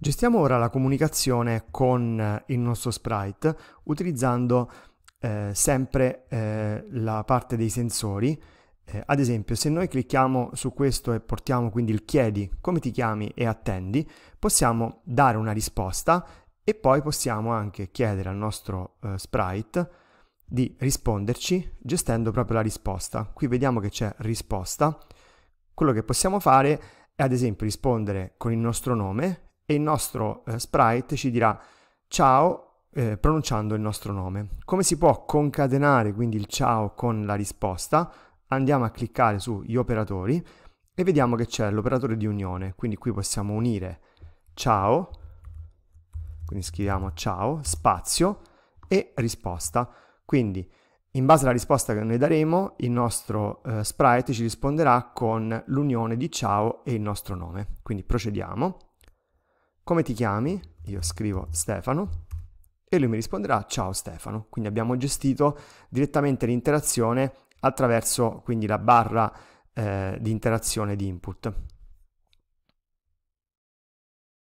Gestiamo ora la comunicazione con eh, il nostro sprite utilizzando eh, sempre eh, la parte dei sensori. Eh, ad esempio, se noi clicchiamo su questo e portiamo quindi il chiedi come ti chiami e attendi, possiamo dare una risposta e poi possiamo anche chiedere al nostro eh, sprite di risponderci gestendo proprio la risposta. Qui vediamo che c'è risposta. Quello che possiamo fare è ad esempio rispondere con il nostro nome e il nostro eh, sprite ci dirà ciao eh, pronunciando il nostro nome. Come si può concatenare quindi il ciao con la risposta? Andiamo a cliccare sugli operatori e vediamo che c'è l'operatore di unione, quindi qui possiamo unire ciao, quindi scriviamo ciao, spazio e risposta. Quindi in base alla risposta che noi daremo, il nostro eh, sprite ci risponderà con l'unione di ciao e il nostro nome. Quindi procediamo come ti chiami? Io scrivo Stefano e lui mi risponderà ciao Stefano. Quindi abbiamo gestito direttamente l'interazione attraverso quindi la barra eh, di interazione di input.